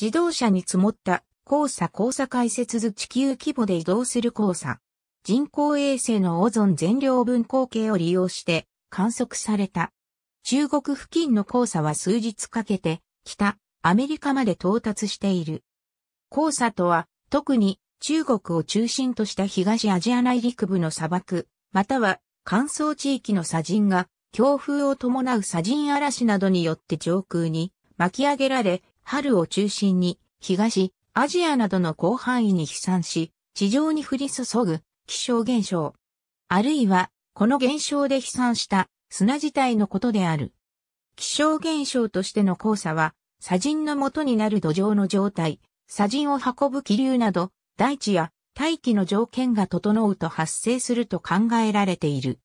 自動車に積もった黄砂黄砂解説図地球規模で移動する黄砂。人工衛星のオゾン全量分光計を利用して観測された。中国付近の黄砂は数日かけて北アメリカまで到達している。黄砂とは特に中国を中心とした東アジア内陸部の砂漠、または乾燥地域の砂塵が強風を伴う砂塵嵐などによって上空に巻き上げられ春を中心に東、アジアなどの広範囲に飛散し、地上に降り注ぐ気象現象。あるいは、この現象で飛散した砂自体のことである。気象現象としての黄砂は、砂塵の元になる土壌の状態、砂塵を運ぶ気流など、大地や大気の条件が整うと発生すると考えられている。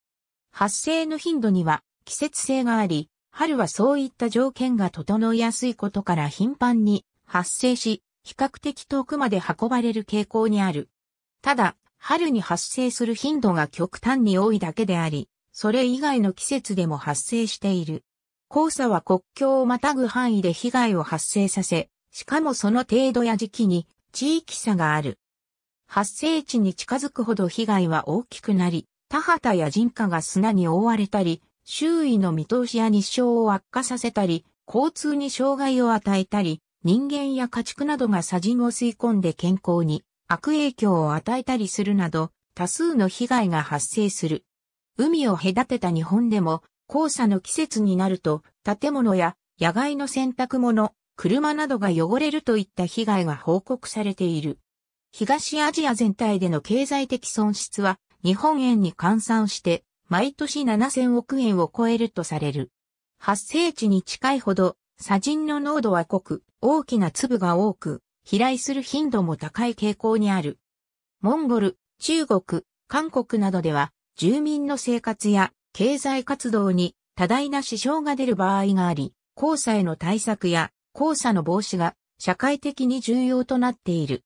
発生の頻度には季節性があり、春はそういった条件が整いやすいことから頻繁に発生し、比較的遠くまで運ばれる傾向にある。ただ、春に発生する頻度が極端に多いだけであり、それ以外の季節でも発生している。黄砂は国境をまたぐ範囲で被害を発生させ、しかもその程度や時期に地域差がある。発生地に近づくほど被害は大きくなり、田畑や人家が砂に覆われたり、周囲の見通しや日照を悪化させたり、交通に障害を与えたり、人間や家畜などが砂塵を吸い込んで健康に悪影響を与えたりするなど、多数の被害が発生する。海を隔てた日本でも、黄砂の季節になると、建物や野外の洗濯物、車などが汚れるといった被害が報告されている。東アジア全体での経済的損失は、日本円に換算して毎年7000億円を超えるとされる。発生地に近いほど、砂塵の濃度は濃く、大きな粒が多く、飛来する頻度も高い傾向にある。モンゴル、中国、韓国などでは、住民の生活や経済活動に多大な支障が出る場合があり、交差への対策や黄砂の防止が社会的に重要となっている。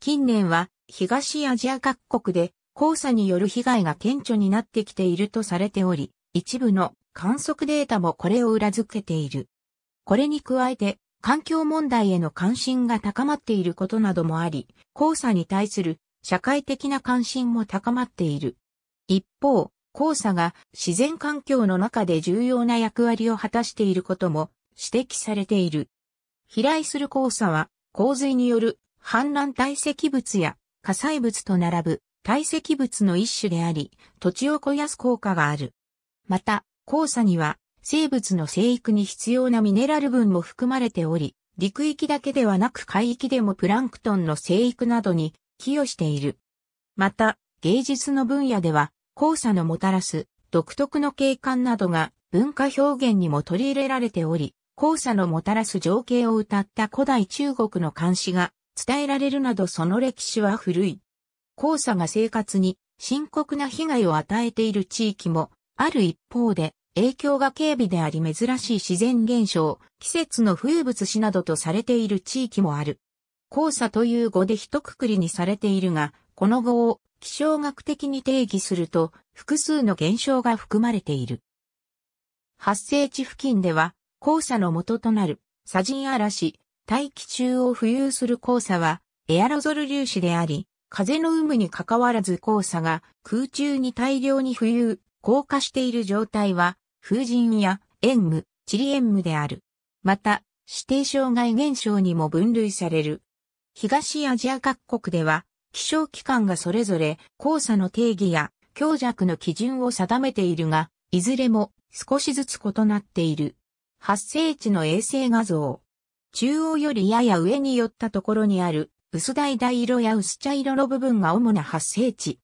近年は東アジア各国で黄砂による被害が顕著になってきているとされており、一部の観測データもこれを裏付けている。これに加えて、環境問題への関心が高まっていることなどもあり、黄砂に対する社会的な関心も高まっている。一方、黄砂が自然環境の中で重要な役割を果たしていることも指摘されている。飛来する黄砂は洪水による氾濫堆積物や火災物と並ぶ堆積物の一種であり、土地を肥やす効果がある。また、黄砂には生物の生育に必要なミネラル分も含まれており、陸域だけではなく海域でもプランクトンの生育などに寄与している。また、芸術の分野では、黄砂のもたらす独特の景観などが文化表現にも取り入れられており、黄砂のもたらす情景を歌った古代中国の漢詩が伝えられるなどその歴史は古い。黄砂が生活に深刻な被害を与えている地域もある一方で、影響が軽微であり珍しい自然現象、季節の風物詩などとされている地域もある。黄砂という語で一括りにされているが、この語を気象学的に定義すると複数の現象が含まれている。発生地付近では、黄砂の元となる、砂塵嵐、大気中を浮遊する黄砂は、エアロゾル粒子であり、風の有無にかかわらず黄砂が空中に大量に浮遊、降下している状態は、風神や煙霧、リ煙霧である。また、指定障害現象にも分類される。東アジア各国では、気象機関がそれぞれ黄砂の定義や強弱の基準を定めているが、いずれも少しずつ異なっている。発生地の衛星画像。中央よりやや上に寄ったところにある薄橙色や薄茶色の部分が主な発生地。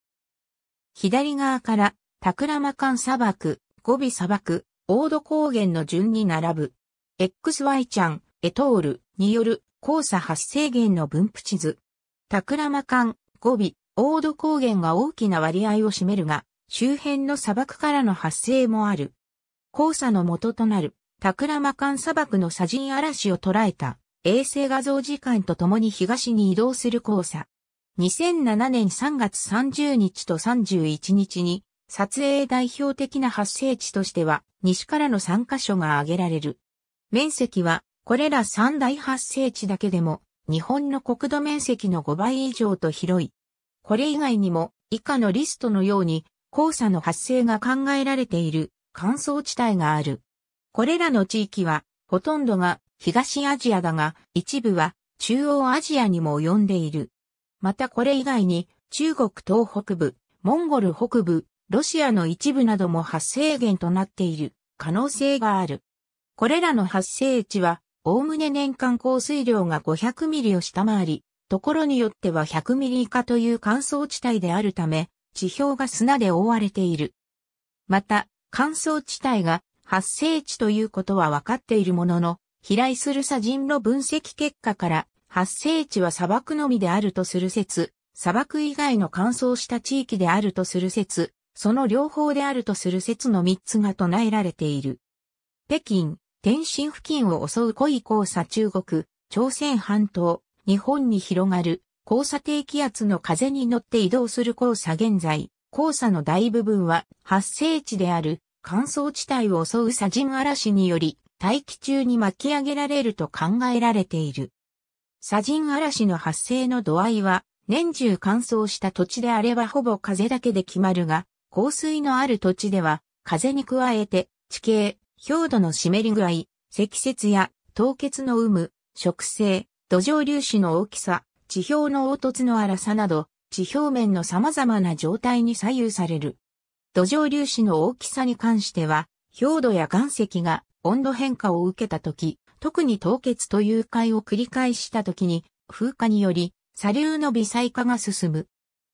左側から、タクラマカン砂漠、ゴビ砂漠、オード高原の順に並ぶ。XY ちゃん、エトールによる交差発生源の分布地図。タクラマカン、ゴビ、オード高原が大きな割合を占めるが、周辺の砂漠からの発生もある。黄砂の元となる、タクラマカン砂漠の砂塵嵐を捉えた衛星画像時間とともに東に移動する交差。2007年3月30日と31日に、撮影代表的な発生地としては、西からの3カ所が挙げられる。面積は、これら3大発生地だけでも、日本の国土面積の5倍以上と広い。これ以外にも、以下のリストのように、黄砂の発生が考えられている乾燥地帯がある。これらの地域は、ほとんどが東アジアだが、一部は中央アジアにも及んでいる。またこれ以外に、中国東北部、モンゴル北部、ロシアの一部なども発生源となっている可能性がある。これらの発生地は、おおむね年間降水量が500ミリを下回り、ところによっては100ミリ以下という乾燥地帯であるため、地表が砂で覆われている。また、乾燥地帯が発生地ということは分かっているものの、飛来する砂塵の分析結果から、発生地は砂漠のみであるとする説、砂漠以外の乾燥した地域であるとする説、その両方であるとする説の3つが唱えられている。北京、天津付近を襲う濃い黄砂中国、朝鮮半島、日本に広がる、黄砂低気圧の風に乗って移動する黄砂現在、黄砂の大部分は発生地である乾燥地帯を襲う砂塵嵐により大気中に巻き上げられると考えられている。砂塵嵐の発生の度合いは、年中乾燥した土地であればほぼ風だけで決まるが、降水のある土地では、風に加えて、地形、表土の湿り具合、積雪や凍結の有無、植生、土壌粒子の大きさ、地表の凹凸の荒さなど、地表面の様々な状態に左右される。土壌粒子の大きさに関しては、表土や岩石が温度変化を受けた時、特に凍結と融解を繰り返した時に、風化により、砂流の微細化が進む。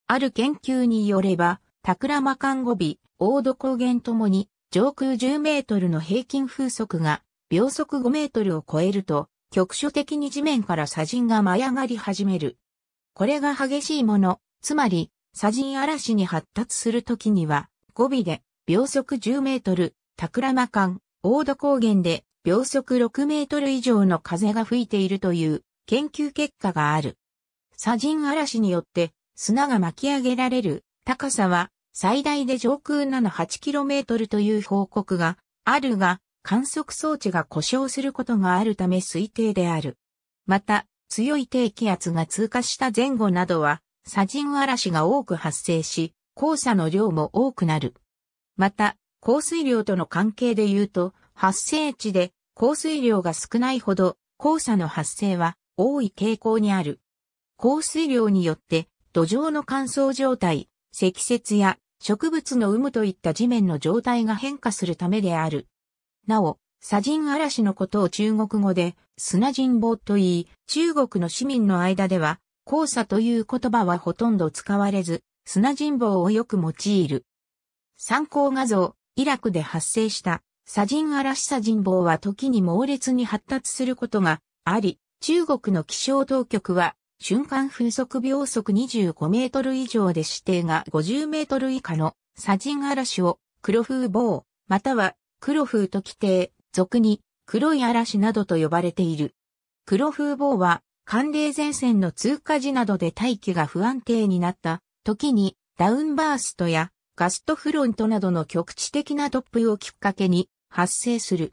ある研究によれば、タクラマカ語尾、ー土高原ともに、上空10メートルの平均風速が、秒速5メートルを超えると、局所的に地面から砂塵が舞い上がり始める。これが激しいもの、つまり、砂塵嵐に発達するときには、語尾で、秒速10メートル、タクラマカン、大戸高原で秒速6メートル以上の風が吹いているという研究結果がある。砂塵嵐によって砂が巻き上げられる高さは最大で上空7 8トルという報告があるが観測装置が故障することがあるため推定である。また強い低気圧が通過した前後などは砂塵嵐が多く発生し、黄砂の量も多くなる。また、降水量との関係で言うと、発生地で降水量が少ないほど、黄砂の発生は多い傾向にある。降水量によって、土壌の乾燥状態、積雪や植物の有無といった地面の状態が変化するためである。なお、砂塵嵐のことを中国語で砂塵棒と言い、中国の市民の間では、黄砂という言葉はほとんど使われず、砂塵棒をよく用いる。参考画像、イラクで発生した砂塵嵐砂人棒は時に猛烈に発達することがあり、中国の気象当局は瞬間風速秒速25メートル以上で指定が50メートル以下の砂塵嵐を黒風棒、または黒風と規定、俗に黒い嵐などと呼ばれている。黒風棒は寒冷前線の通過時などで大気が不安定になった時にダウンバーストやガストフロントなどの局地的な突風をきっかけに発生する。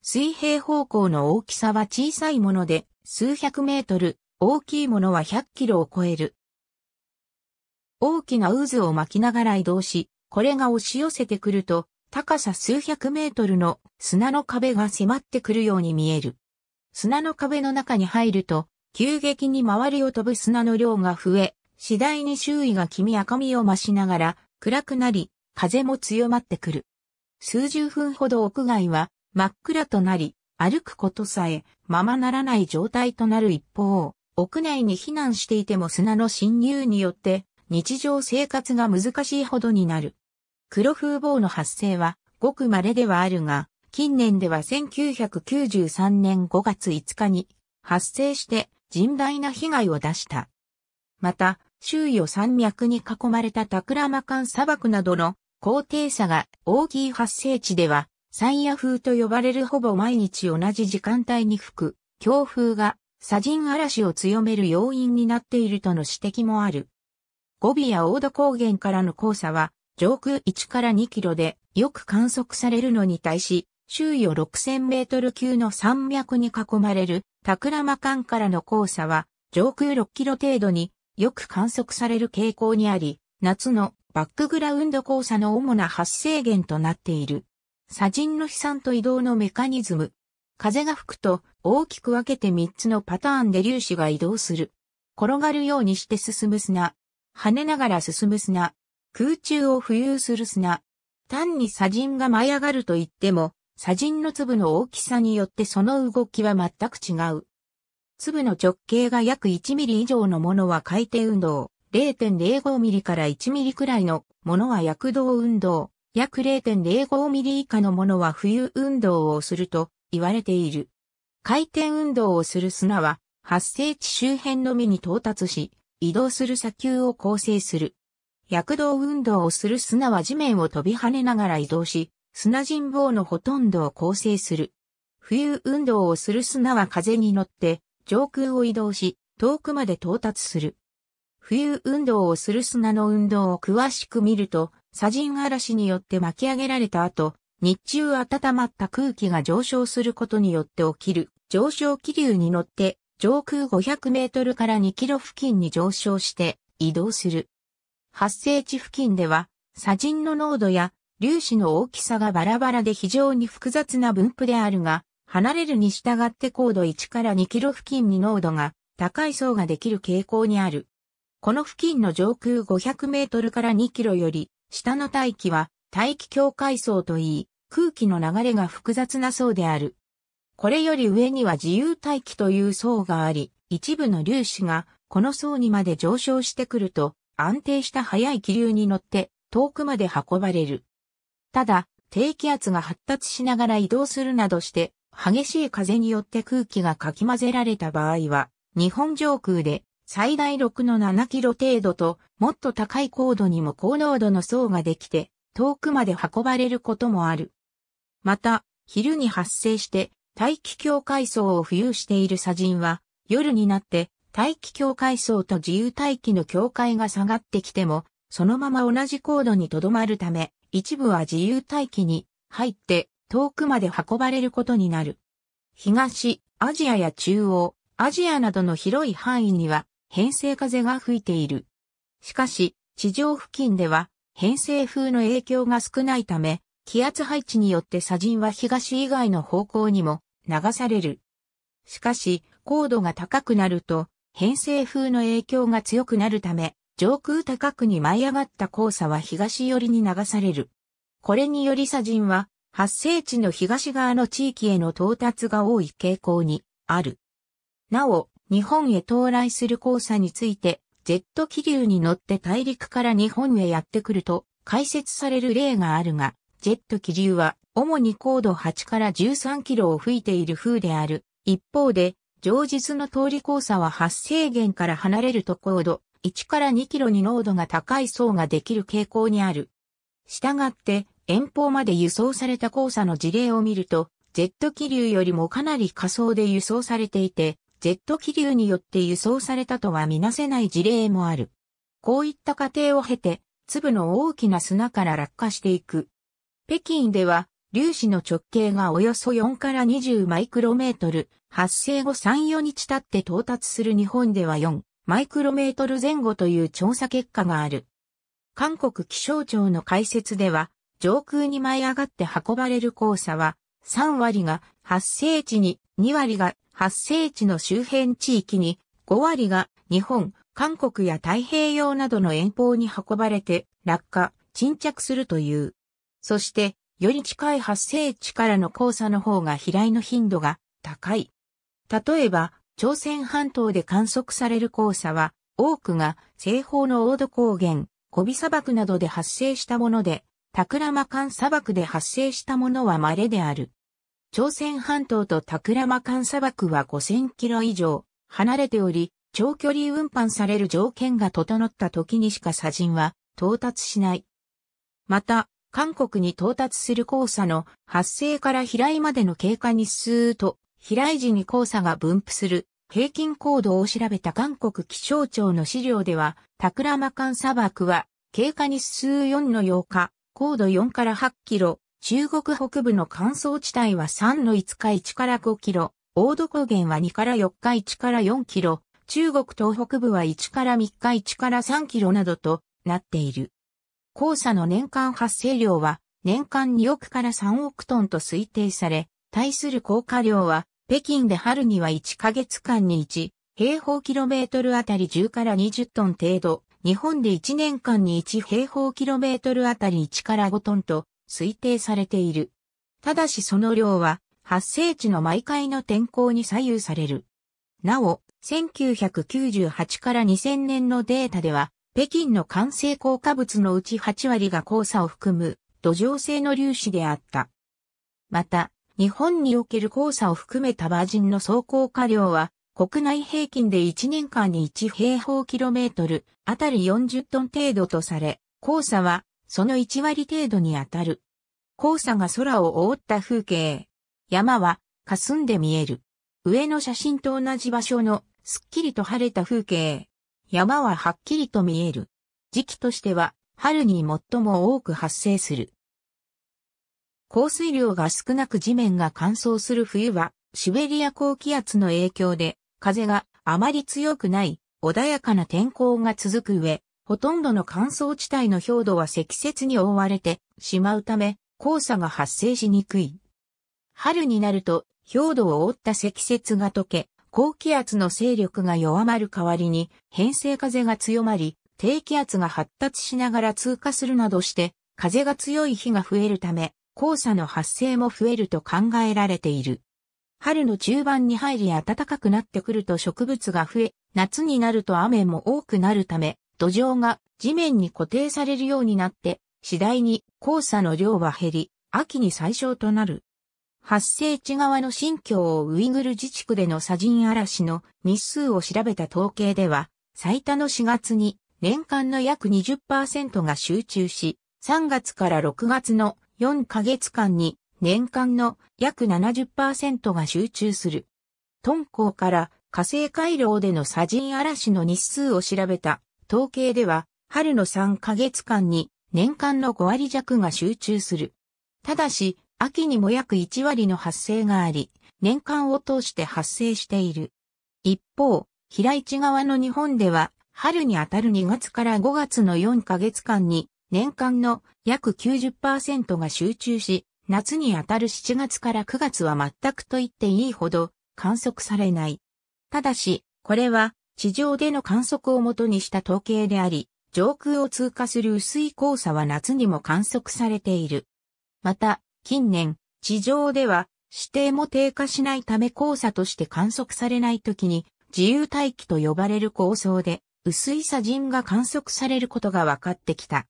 水平方向の大きさは小さいもので数百メートル、大きいものは100キロを超える。大きな渦を巻きながら移動し、これが押し寄せてくると、高さ数百メートルの砂の壁が迫ってくるように見える。砂の壁の中に入ると、急激に周りを飛ぶ砂の量が増え、次第に周囲が黄み赤みを増しながら、暗くなり、風も強まってくる。数十分ほど屋外は真っ暗となり、歩くことさえままならない状態となる一方、屋内に避難していても砂の侵入によって日常生活が難しいほどになる。黒風暴の発生はごく稀ではあるが、近年では1993年5月5日に発生して甚大な被害を出した。また、周囲を山脈に囲まれたタクラマカン砂漠などの高低差が大きい発生地では、山野風と呼ばれるほぼ毎日同じ時間帯に吹く、強風が砂塵嵐を強める要因になっているとの指摘もある。ゴビやオード高原からの交差は、上空1から2キロでよく観測されるのに対し、周囲を6000メートル級の山脈に囲まれるタクラマカンからの交差は、上空6キロ程度によく観測される傾向にあり、夏のバックグラウンド交差の主な発生源となっている。砂塵の飛散と移動のメカニズム。風が吹くと大きく分けて3つのパターンで粒子が移動する。転がるようにして進む砂。跳ねながら進む砂。空中を浮遊する砂。単に砂塵が舞い上がると言っても、砂塵の粒の大きさによってその動きは全く違う。粒の直径が約1ミリ以上のものは回転運動、0.05ミリから1ミリくらいのものは躍動運動、約0.05ミリ以下のものは浮遊運動をすると言われている。回転運動をする砂は発生地周辺のみに到達し、移動する砂丘を構成する。躍動運動をする砂は地面を飛び跳ねながら移動し、砂人棒のほとんどを構成する。浮遊運動をする砂は風に乗って上空を移動し、遠くまで到達する。冬運動をする砂の運動を詳しく見ると、砂塵嵐によって巻き上げられた後、日中温まった空気が上昇することによって起きる上昇気流に乗って上空500メートルから2キロ付近に上昇して移動する。発生地付近では砂塵の濃度や粒子の大きさがバラバラで非常に複雑な分布であるが、離れるに従って高度1から2キロ付近に濃度が高い層ができる傾向にある。この付近の上空500メートルから2キロより下の大気は大気境界層といい、空気の流れが複雑な層である。これより上には自由大気という層があり、一部の粒子がこの層にまで上昇してくると安定した速い気流に乗って遠くまで運ばれる。ただ、低気圧が発達しながら移動するなどして激しい風によって空気がかき混ぜられた場合は、日本上空で最大6の7キロ程度と、もっと高い高度にも高濃度の層ができて、遠くまで運ばれることもある。また、昼に発生して大気境界層を浮遊している砂塵は、夜になって大気境界層と自由大気の境界が下がってきても、そのまま同じ高度に留まるため、一部は自由大気に入って遠くまで運ばれることになる。東、アジアや中央、アジアなどの広い範囲には偏西風が吹いている。しかし、地上付近では偏西風の影響が少ないため、気圧配置によって砂塵は東以外の方向にも流される。しかし、高度が高くなると、偏西風の影響が強くなるため、上空高くに舞い上がった黄砂は東寄りに流される。これにより砂塵は発生地の東側の地域への到達が多い傾向にある。なお、日本へ到来する交差について、ジェット気流に乗って大陸から日本へやってくると解説される例があるが、ジェット気流は主に高度8から13キロを吹いている風である。一方で、上日の通り交差は発生源から離れると高度1から2キロに濃度が高い層ができる傾向にある。したがって、遠方まで輸送された黄砂の事例を見ると、ジェット気流よりもかなり仮想で輸送されていて、ジェット気流によって輸送されたとは見なせない事例もある。こういった過程を経て、粒の大きな砂から落下していく。北京では、粒子の直径がおよそ4から20マイクロメートル、発生後3、4日経って到達する日本では4マイクロメートル前後という調査結果がある。韓国気象庁の解説では、上空に舞い上がって運ばれる黄砂は、3割が発生地に、2割が発生地の周辺地域に、5割が日本、韓国や太平洋などの遠方に運ばれて落下、沈着するという。そして、より近い発生地からの黄砂の方が飛来の頻度が高い。例えば、朝鮮半島で観測される黄砂は、多くが西方の大土、高原、小ビ砂漠などで発生したもので、タクラマカン砂漠で発生したものは稀である。朝鮮半島とタクラマカン砂漠は5000キロ以上離れており、長距離運搬される条件が整った時にしか砂塵は到達しない。また、韓国に到達する黄砂の発生から飛来までの経過日数と飛来時に黄砂が分布する平均高度を調べた韓国気象庁の資料では、タクラマカン砂漠は経過日数4の8日、高度4から8キロ、中国北部の乾燥地帯は3の5か1から5キロ、大土高原は2から4日1から4キロ、中国東北部は1から3日1から3キロなどとなっている。黄砂の年間発生量は年間2億から3億トンと推定され、対する降下量は北京で春には1ヶ月間に1平方キロメートルあたり10から20トン程度、日本で1年間に1平方キロメートルあたり1から5トンと推定されている。ただしその量は発生地の毎回の天候に左右される。なお、1998から2000年のデータでは、北京の完成降下物のうち8割が黄砂を含む土壌性の粒子であった。また、日本における黄砂を含めたバージンの走行化量は国内平均で1年間に1平方キロメートルあたり40トン程度とされ、黄砂はその1割程度にあたる。黄砂が空を覆った風景。山は霞んで見える。上の写真と同じ場所のすっきりと晴れた風景。山ははっきりと見える。時期としては春に最も多く発生する。降水量が少なく地面が乾燥する冬はシベリア高気圧の影響で風があまり強くない穏やかな天候が続く上、ほとんどの乾燥地帯の氷土は積雪に覆われてしまうため、黄砂が発生しにくい。春になると、氷土を覆った積雪が溶け、高気圧の勢力が弱まる代わりに、偏西風が強まり、低気圧が発達しながら通過するなどして、風が強い日が増えるため、黄砂の発生も増えると考えられている。春の中盤に入り暖かくなってくると植物が増え、夏になると雨も多くなるため、土壌が地面に固定されるようになって、次第に黄砂の量は減り、秋に最小となる。発生地側の新疆ウイグル自治区での砂人嵐の日数を調べた統計では、最多の4月に年間の約20%が集中し、3月から6月の4ヶ月間に年間の約70%が集中する。敦煌から火星回廊での砂塵嵐の日数を調べた統計では、春の3ヶ月間に年間の5割弱が集中する。ただし、秋にも約1割の発生があり、年間を通して発生している。一方、平市側の日本では、春にあたる2月から5月の4ヶ月間に、年間の約90%が集中し、夏にあたる7月から9月は全くと言っていいほど観測されない。ただし、これは地上での観測をもとにした統計であり、上空を通過する薄い黄砂は夏にも観測されている。また、近年、地上では指定も低下しないため黄砂として観測されない時に自由大気と呼ばれる構想で薄い砂塵が観測されることが分かってきた。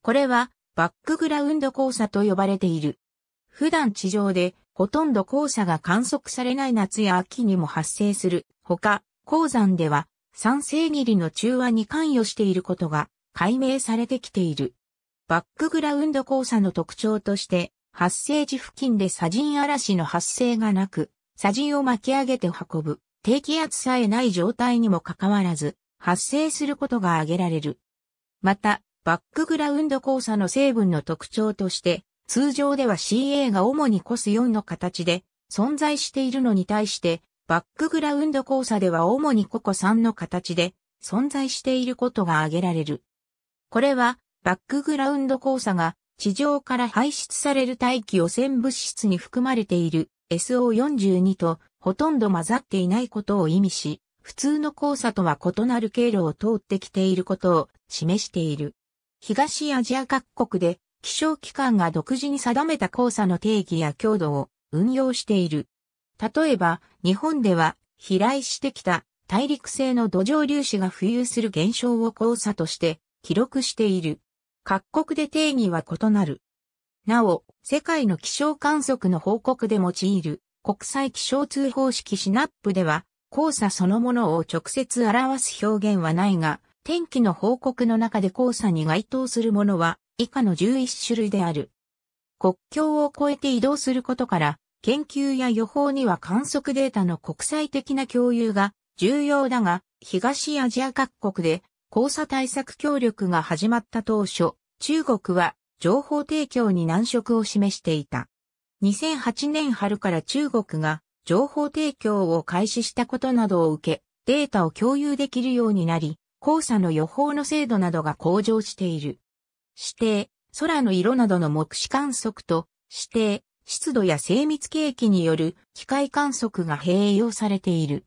これはバックグラウンド黄砂と呼ばれている。普段地上でほとんど黄砂が観測されない夏や秋にも発生するほか、鉱山では酸性霧の中和に関与していることが解明されてきている。バックグラウンド黄砂の特徴として、発生時付近で砂塵嵐の発生がなく、砂塵を巻き上げて運ぶ、低気圧さえない状態にもかかわらず、発生することが挙げられる。また、バックグラウンド黄砂の成分の特徴として、通常では CA が主にコス4の形で存在しているのに対して、バックグラウンド交差では主にココ3の形で存在していることが挙げられる。これは、バックグラウンド交差が地上から排出される大気汚染物質に含まれている SO42 とほとんど混ざっていないことを意味し、普通の交差とは異なる経路を通ってきていることを示している。東アジア各国で気象機関が独自に定めた黄砂の定義や強度を運用している。例えば、日本では飛来してきた大陸性の土壌粒子が浮遊する現象を黄砂として記録している。各国で定義は異なる。なお、世界の気象観測の報告で用いる国際気象通報式シナップでは、黄砂そのものを直接表す表現はないが、天気の報告の中で黄砂に該当するものは以下の11種類である。国境を越えて移動することから、研究や予報には観測データの国際的な共有が重要だが、東アジア各国で交差対策協力が始まった当初、中国は情報提供に難色を示していた。2008年春から中国が情報提供を開始したことなどを受け、データを共有できるようになり、交差の予報の精度などが向上している。指定、空の色などの目視観測と、指定、湿度や精密計器による機械観測が併用されている。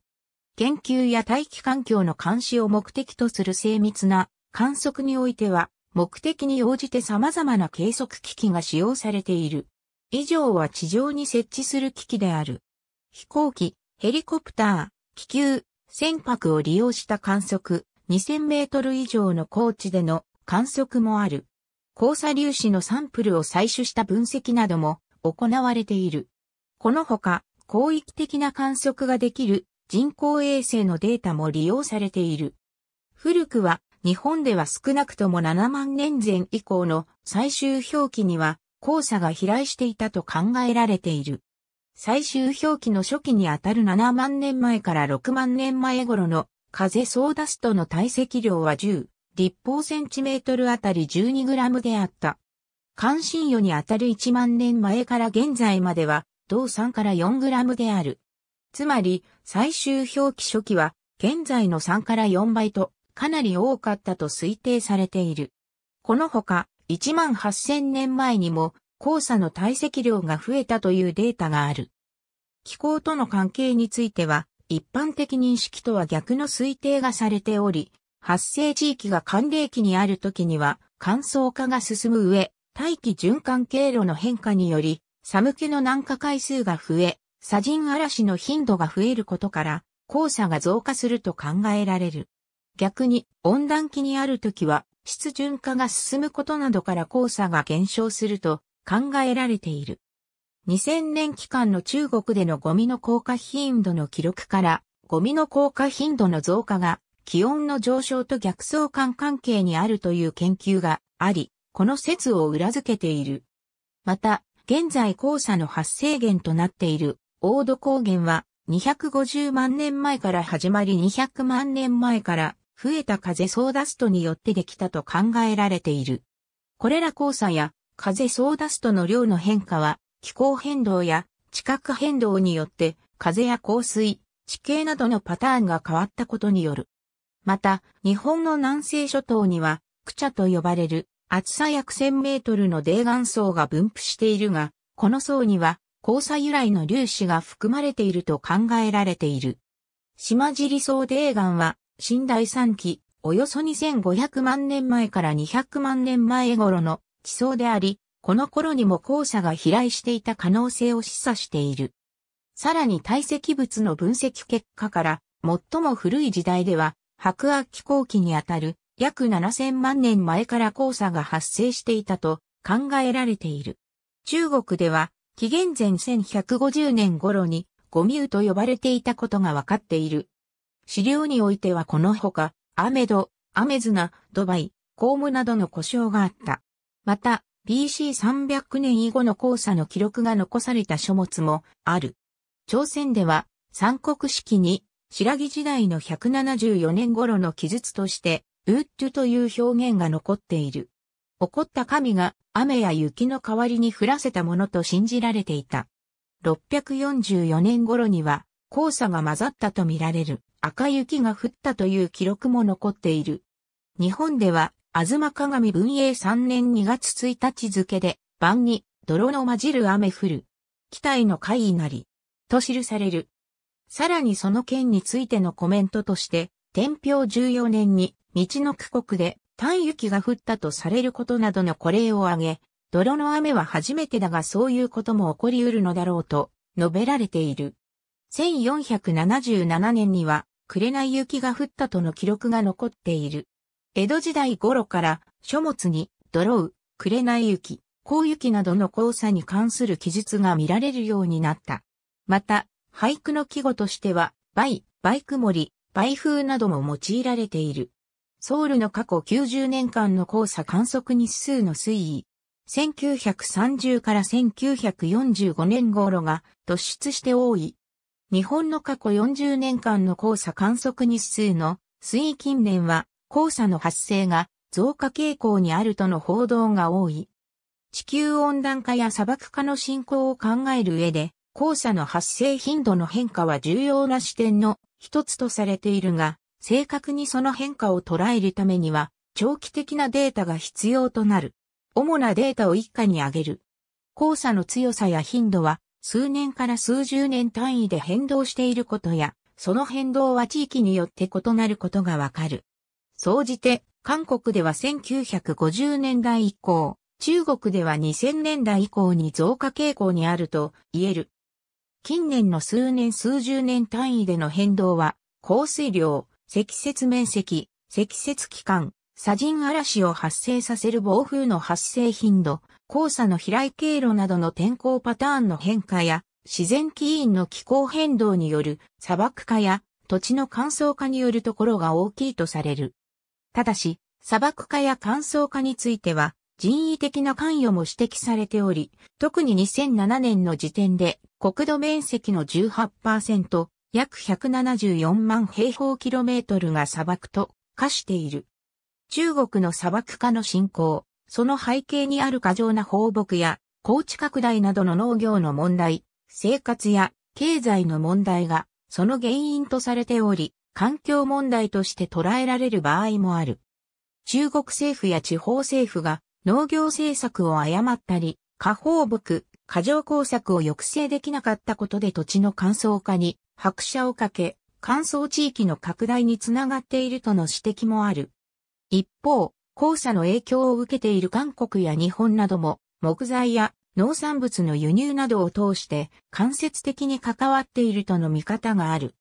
研究や大気環境の監視を目的とする精密な観測においては、目的に応じて様々な計測機器が使用されている。以上は地上に設置する機器である。飛行機、ヘリコプター、気球、船舶を利用した観測、2000メートル以上の高地での観測もある。交差粒子のサンプルを採取した分析なども行われている。このほか、広域的な観測ができる人工衛星のデータも利用されている。古くは日本では少なくとも7万年前以降の最終表記には黄砂が飛来していたと考えられている。最終表記の初期にあたる7万年前から6万年前頃の風ソーダストの堆積量は10立方センチメートルあたり12グラムであった。関心余にあたる1万年前から現在までは、同3から4グラムである。つまり、最終表記初期は、現在の3から4倍と、かなり多かったと推定されている。このほか、1万8000年前にも、黄砂の堆積量が増えたというデータがある。気候との関係については、一般的認識とは逆の推定がされており、発生地域が寒冷期にある時には乾燥化が進む上、大気循環経路の変化により、寒気の南下回数が増え、砂塵嵐の頻度が増えることから、黄砂が増加すると考えられる。逆に、温暖期にある時は、湿潤化が進むことなどから黄砂が減少すると考えられている。2000年期間の中国でのゴミの降下頻度の記録から、ゴミの降下頻度の増加が気温の上昇と逆相関関係にあるという研究があり、この説を裏付けている。また、現在黄砂の発生源となっている、オード高原は、250万年前から始まり200万年前から増えた風ソーダストによってできたと考えられている。これら黄砂や風ソーダストの量の変化は気候変動や地殻変動によって風や降水、地形などのパターンが変わったことによる。また、日本の南西諸島には、クチャと呼ばれる、厚さ約1000メートルの泥岩層が分布しているが、この層には、黄砂由来の粒子が含まれていると考えられている。島尻層泥岩は、新第3期、およそ2500万年前から200万年前頃の地層であり、この頃にも黄砂が飛来していた可能性を示唆している。さらに堆積物の分析結果から、最も古い時代では、白亜紀後期にあたる約7000万年前から黄砂が発生していたと考えられている。中国では紀元前1150年頃にゴミウと呼ばれていたことが分かっている。資料においてはこのほか、アメド、アメズナ、ドバイ、コウムなどの故障があった。また、BC300 年以後の黄砂の記録が残された書物もある。朝鮮では、三国式に白木時代の174年頃の記述として、ウッドという表現が残っている。怒った神が雨や雪の代わりに降らせたものと信じられていた。644年頃には、黄砂が混ざったとみられる赤雪が降ったという記録も残っている。日本では、あずま鏡文英3年2月1日付で、晩に泥の混じる雨降る。期待の回なり。と記される。さらにその件についてのコメントとして、天平14年に、道の区国で、単雪が降ったとされることなどのこれを挙げ、泥の雨は初めてだがそういうことも起こり得るのだろうと述べられている。1477年には、紅雪が降ったとの記録が残っている。江戸時代頃から書物に、泥雨、紅雪、紅雪などの交差に関する記述が見られるようになった。また、俳句の季語としては、梅、梅曇り、梅風なども用いられている。ソウルの過去90年間の黄砂観測日数の推移。1930から1945年頃が突出して多い。日本の過去40年間の黄砂観測日数の推移近年は黄砂の発生が増加傾向にあるとの報道が多い。地球温暖化や砂漠化の進行を考える上で黄砂の発生頻度の変化は重要な視点の一つとされているが、正確にその変化を捉えるためには、長期的なデータが必要となる。主なデータを一家に挙げる。黄砂の強さや頻度は、数年から数十年単位で変動していることや、その変動は地域によって異なることがわかる。総じて、韓国では1950年代以降、中国では2000年代以降に増加傾向にあると言える。近年の数年数十年単位での変動は、降水量、積雪面積、積雪期間、砂塵嵐を発生させる暴風の発生頻度、黄砂の飛来経路などの天候パターンの変化や、自然起因の気候変動による砂漠化や土地の乾燥化によるところが大きいとされる。ただし、砂漠化や乾燥化については、人為的な関与も指摘されており、特に2007年の時点で国土面積の18%、約174万平方キロメートルが砂漠と化している。中国の砂漠化の進行、その背景にある過剰な放牧や、高地拡大などの農業の問題、生活や経済の問題が、その原因とされており、環境問題として捉えられる場合もある。中国政府や地方政府が農業政策を誤ったり、下放牧、過剰工作を抑制できなかったことで土地の乾燥化に拍車をかけ、乾燥地域の拡大につながっているとの指摘もある。一方、黄砂の影響を受けている韓国や日本なども、木材や農産物の輸入などを通して間接的に関わっているとの見方がある。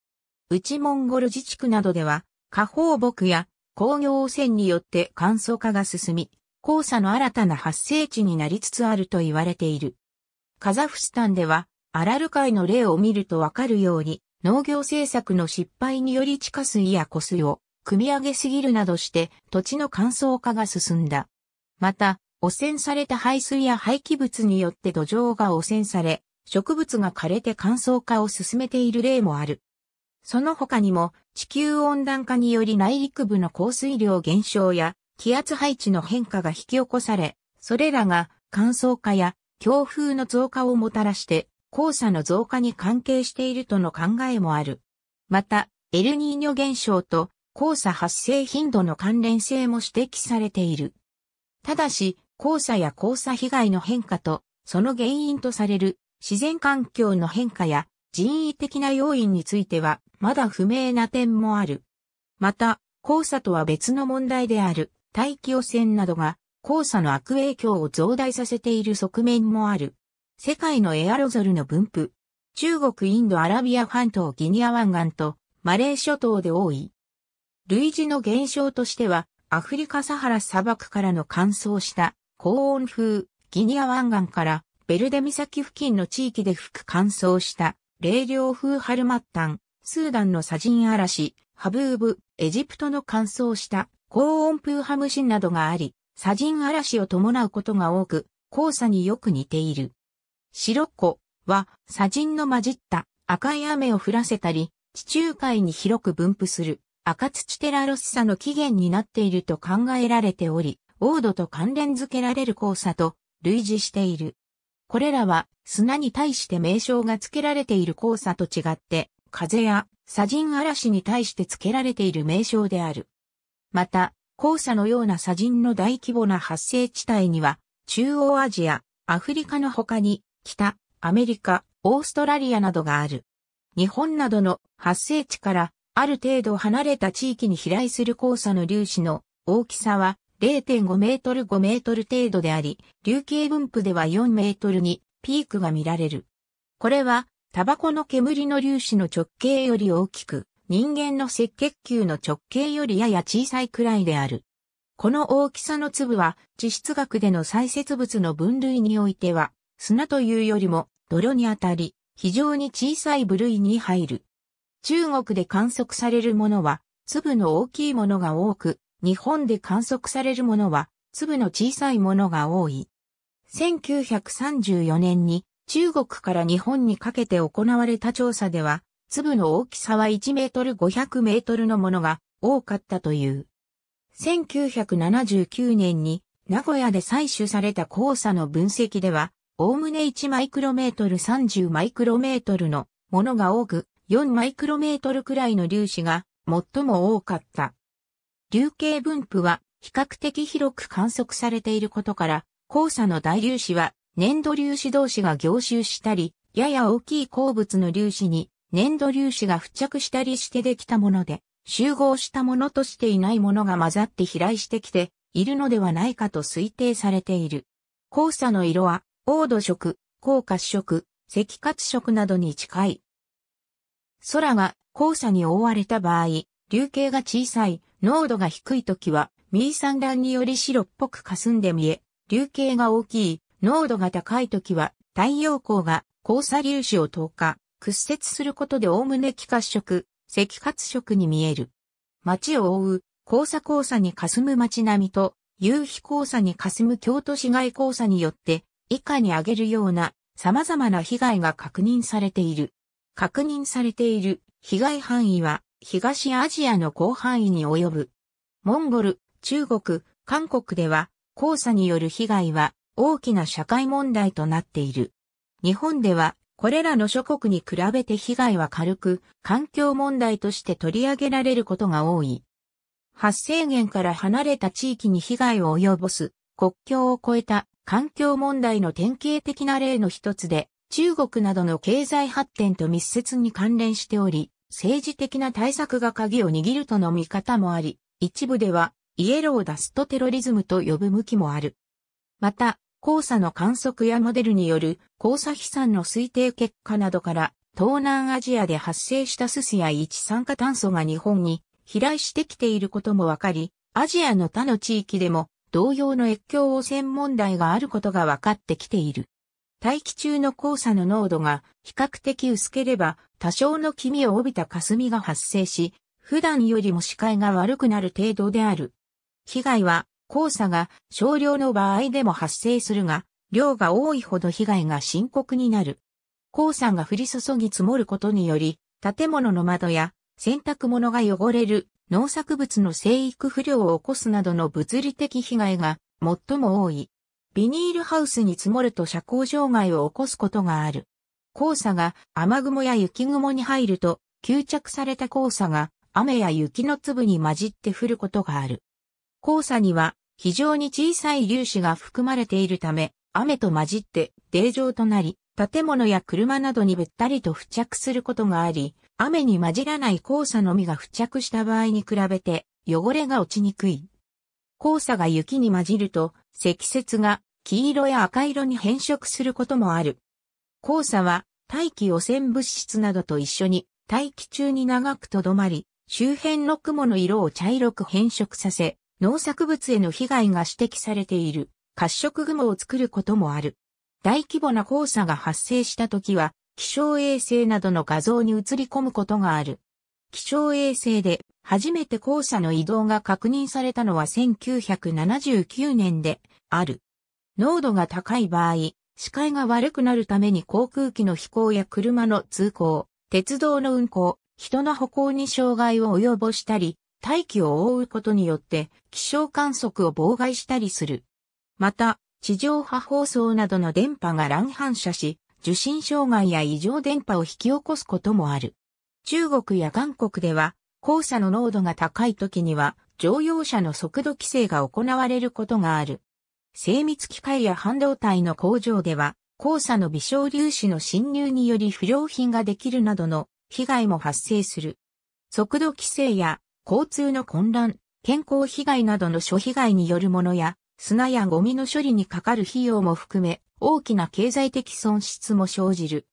内モンゴル自治区などでは、下放牧や工業汚染によって乾燥化が進み、黄砂の新たな発生地になりつつあると言われている。カザフスタンでは、アラル海の例を見るとわかるように、農業政策の失敗により地下水や湖水を汲み上げすぎるなどして土地の乾燥化が進んだ。また、汚染された排水や廃棄物によって土壌が汚染され、植物が枯れて乾燥化を進めている例もある。その他にも地球温暖化により内陸部の降水量減少や気圧配置の変化が引き起こされ、それらが乾燥化や強風の増加をもたらして黄砂の増加に関係しているとの考えもある。また、エルニーニョ現象と黄砂発生頻度の関連性も指摘されている。ただし、黄砂や黄砂被害の変化と、その原因とされる自然環境の変化や人為的な要因については、まだ不明な点もある。また、黄砂とは別の問題である。大気汚染などが黄砂の悪影響を増大させている側面もある。世界のエアロゾルの分布。中国インドアラビア半島ギニア湾岸とマレー諸島で多い。類似の現象としては、アフリカサハラ砂漠からの乾燥した高温風ギニア湾岸からベルデ岬付近の地域で吹く乾燥した冷涼風ハルマッタン、スーダンの砂人嵐、ハブーブ、エジプトの乾燥した高温プーハムシンなどがあり、砂塵嵐を伴うことが多く、黄砂によく似ている。白っ子は砂塵の混じった赤い雨を降らせたり、地中海に広く分布する赤土テラロスサの起源になっていると考えられており、黄土と関連付けられる黄砂と類似している。これらは砂に対して名称が付けられている黄砂と違って、風や砂塵嵐に対して付けられている名称である。また、黄砂のような砂塵の大規模な発生地帯には、中央アジア、アフリカの他に、北、アメリカ、オーストラリアなどがある。日本などの発生地からある程度離れた地域に飛来する黄砂の粒子の大きさは0.5メートル5メートル程度であり、流形分布では4メートルにピークが見られる。これはタバコの煙の粒子の直径より大きく、人間の赤血球の直径よりやや小さいくらいである。この大きさの粒は、地質学での砕設物の分類においては、砂というよりも泥にあたり、非常に小さい部類に入る。中国で観測されるものは、粒の大きいものが多く、日本で観測されるものは、粒の小さいものが多い。1934年に中国から日本にかけて行われた調査では、粒の大きさは1メートル500メートルのものが多かったという。1979年に名古屋で採取された黄砂の分析では、おおむね1マイクロメートル30マイクロメートルのものが多く、4マイクロメートルくらいの粒子が最も多かった。流形分布は比較的広く観測されていることから、黄砂の大粒子は粘土粒子同士が凝集したり、やや大きい鉱物の粒子に粘土粒子が付着したりしてできたもので、集合したものとしていないものが混ざって飛来してきているのではないかと推定されている。黄砂の色は、黄土色、黄褐色、赤褐色などに近い。空が黄砂に覆われた場合、流形が小さい、濃度が低い時は、ミー産卵により白っぽく霞んで見え、流形が大きい、濃度が高い時は、太陽光が黄砂粒子を透過、屈折することで概ね気褐色、赤褐色に見える。街を覆う、黄砂黄砂に霞む街並みと、夕日黄砂に霞む京都市街黄砂によって、以下に挙げるような様々な被害が確認されている。確認されている被害範囲は東アジアの広範囲に及ぶ。モンゴル、中国、韓国では黄砂による被害は大きな社会問題となっている。日本ではこれらの諸国に比べて被害は軽く、環境問題として取り上げられることが多い。発生源から離れた地域に被害を及ぼす、国境を越えた環境問題の典型的な例の一つで、中国などの経済発展と密接に関連しており、政治的な対策が鍵を握るとの見方もあり、一部ではイエローダストテロリズムと呼ぶ向きもある。また、黄砂の観測やモデルによる黄砂飛散の推定結果などから、東南アジアで発生したススや一酸化炭素が日本に飛来してきていることもわかり、アジアの他の地域でも同様の越境汚染問題があることが分かってきている。大気中の黄砂の濃度が比較的薄ければ多少の黄みを帯びた霞が発生し、普段よりも視界が悪くなる程度である。被害は黄砂が少量の場合でも発生するが、量が多いほど被害が深刻になる。黄砂が降り注ぎ積もることにより、建物の窓や洗濯物が汚れる農作物の生育不良を起こすなどの物理的被害が最も多い。ビニールハウスに積もると遮光障害を起こすことがある。黄砂が雨雲や雪雲に入ると、吸着された黄砂が雨や雪の粒に混じって降ることがある。黄砂には非常に小さい粒子が含まれているため、雨と混じって泥状となり、建物や車などにべったりと付着することがあり、雨に混じらない黄砂のみが付着した場合に比べて汚れが落ちにくい。黄砂が雪に混じると積雪が黄色や赤色に変色することもある。黄砂は大気汚染物質などと一緒に大気中に長くとどまり、周辺の雲の色を茶色く変色させ、農作物への被害が指摘されている褐色雲を作ることもある。大規模な黄砂が発生した時は、気象衛星などの画像に映り込むことがある。気象衛星で初めて黄砂の移動が確認されたのは1979年である。濃度が高い場合、視界が悪くなるために航空機の飛行や車の通行、鉄道の運行、人の歩行に障害を及ぼしたり、大気を覆うことによって気象観測を妨害したりする。また、地上波放送などの電波が乱反射し、受信障害や異常電波を引き起こすこともある。中国や韓国では、黄砂の濃度が高い時には、乗用車の速度規制が行われることがある。精密機械や半導体の工場では、黄砂の微小粒子の侵入により不良品ができるなどの被害も発生する。速度規制や交通の混乱、健康被害などの諸被害によるものや、砂やゴミの処理にかかる費用も含め、大きな経済的損失も生じる。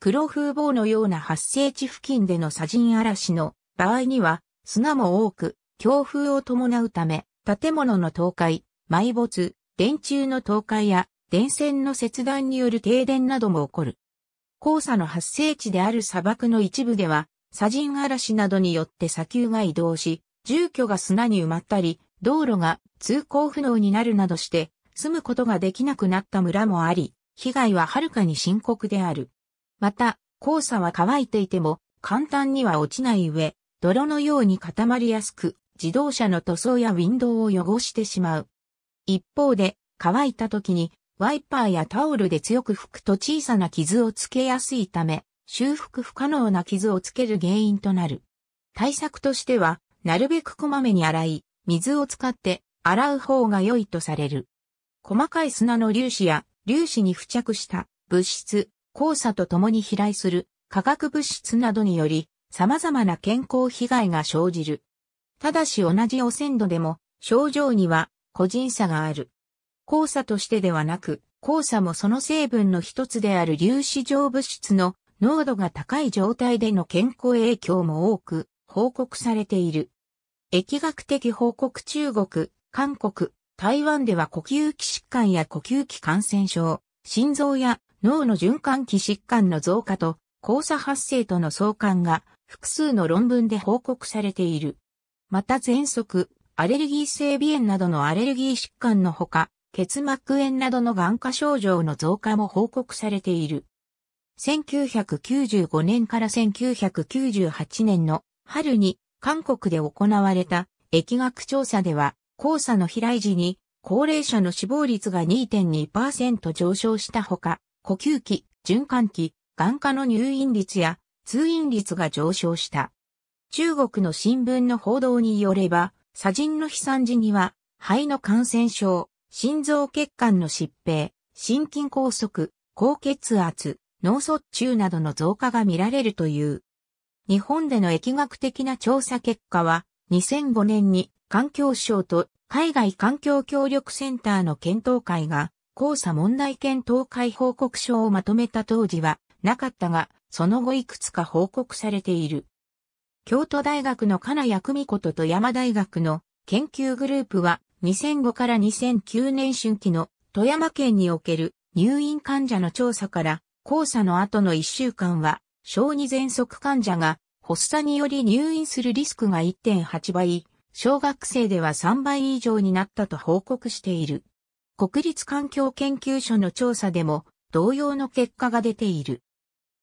黒風暴のような発生地付近での砂塵嵐の場合には、砂も多く、強風を伴うため、建物の倒壊、埋没、電柱の倒壊や、電線の切断による停電なども起こる。黄砂の発生地である砂漠の一部では、砂塵嵐などによって砂丘が移動し、住居が砂に埋まったり、道路が通行不能になるなどして、住むことができなくなった村もあり、被害ははるかに深刻である。また、黄砂は乾いていても、簡単には落ちない上、泥のように固まりやすく、自動車の塗装やウィンドウを汚してしまう。一方で、乾いた時に、ワイパーやタオルで強く拭くと小さな傷をつけやすいため、修復不可能な傷をつける原因となる。対策としては、なるべくこまめに洗い、水を使って洗う方が良いとされる。細かい砂の粒子や粒子に付着した物質、黄砂と共に飛来する化学物質などにより様々な健康被害が生じる。ただし同じ汚染度でも症状には個人差がある。黄砂としてではなく、黄砂もその成分の一つである粒子状物質の濃度が高い状態での健康影響も多く報告されている。疫学的報告中国、韓国、台湾では呼吸器疾患や呼吸器感染症、心臓や脳の循環器疾患の増加と交差発生との相関が複数の論文で報告されている。また喘息、アレルギー性鼻炎などのアレルギー疾患のほか、結膜炎などの眼科症状の増加も報告されている。1995年から1998年の春に韓国で行われた疫学調査では、黄砂の飛来時に高齢者の死亡率が2.2%上昇したほか、呼吸器、循環器、眼科の入院率や通院率が上昇した。中国の新聞の報道によれば、砂人の飛散時には、肺の感染症、心臓血管の疾病、心筋梗塞、高血圧、脳卒中などの増加が見られるという。日本での疫学的な調査結果は、2005年に環境省と海外環境協力センターの検討会が、交差問題検討会報告書をまとめた当時はなかったが、その後いくつか報告されている。京都大学の金谷久美子と富山大学の研究グループは2005から2009年春季の富山県における入院患者の調査から黄砂の後の1週間は、小児喘息患者が発作により入院するリスクが1.8倍、小学生では3倍以上になったと報告している。国立環境研究所の調査でも同様の結果が出ている。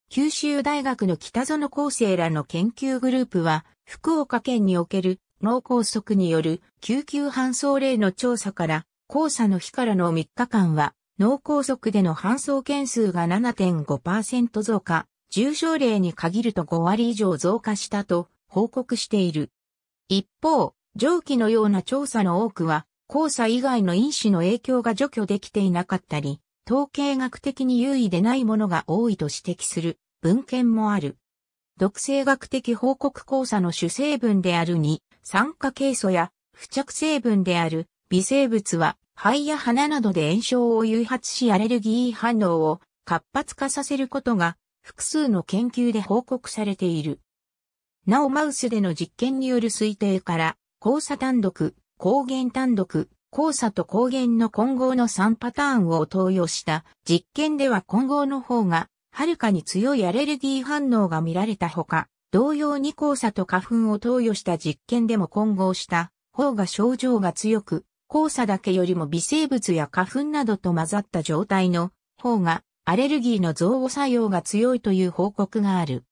九州大学の北園厚生らの研究グループは、福岡県における脳梗塞による救急搬送例の調査から、黄砂の日からの3日間は、脳梗塞での搬送件数が7.5%増加、重症例に限ると5割以上増加したと報告している。一方、上記のような調査の多くは、交差以外の因子の影響が除去できていなかったり、統計学的に優位でないものが多いと指摘する文献もある。毒性学的報告交差の主成分である2、酸化ケイ素や付着成分である微生物は肺や鼻などで炎症を誘発しアレルギー反応を活発化させることが複数の研究で報告されている。なおマウスでの実験による推定から、交差単独、抗原単独、交差と抗原の混合の3パターンを投与した実験では混合の方がはるかに強いアレルギー反応が見られたほか、同様に交差と花粉を投与した実験でも混合した方が症状が強く黄砂だけよりも微生物や花粉などと混ざった状態の方がアレルギーの増護作用が強いという報告がある。